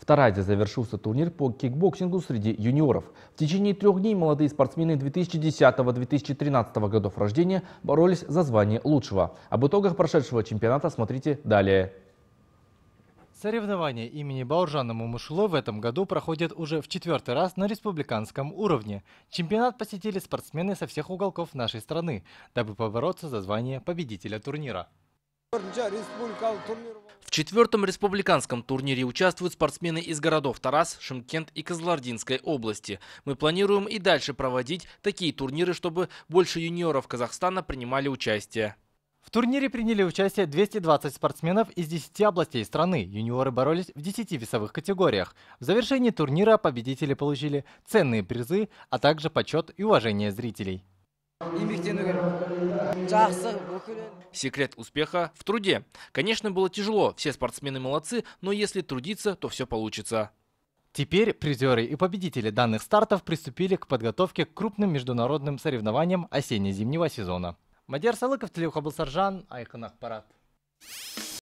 В Таразе завершился турнир по кикбоксингу среди юниоров. В течение трех дней молодые спортсмены 2010-2013 годов рождения боролись за звание лучшего. Об итогах прошедшего чемпионата смотрите далее. Соревнования имени Бауржана Мумушулы в этом году проходят уже в четвертый раз на республиканском уровне. Чемпионат посетили спортсмены со всех уголков нашей страны, дабы побороться за звание победителя турнира четвертом республиканском турнире участвуют спортсмены из городов Тарас, Шымкент и Козлординской области. Мы планируем и дальше проводить такие турниры, чтобы больше юниоров Казахстана принимали участие. В турнире приняли участие 220 спортсменов из 10 областей страны. Юниоры боролись в 10 весовых категориях. В завершении турнира победители получили ценные призы, а также почет и уважение зрителей. Секрет успеха в труде. Конечно, было тяжело, все спортсмены молодцы, но если трудиться, то все получится. Теперь призеры и победители данных стартов приступили к подготовке к крупным международным соревнованиям осенне-зимнего сезона. Мадер Салыков, Тлеуха Басаржан, Айхан Акпарат.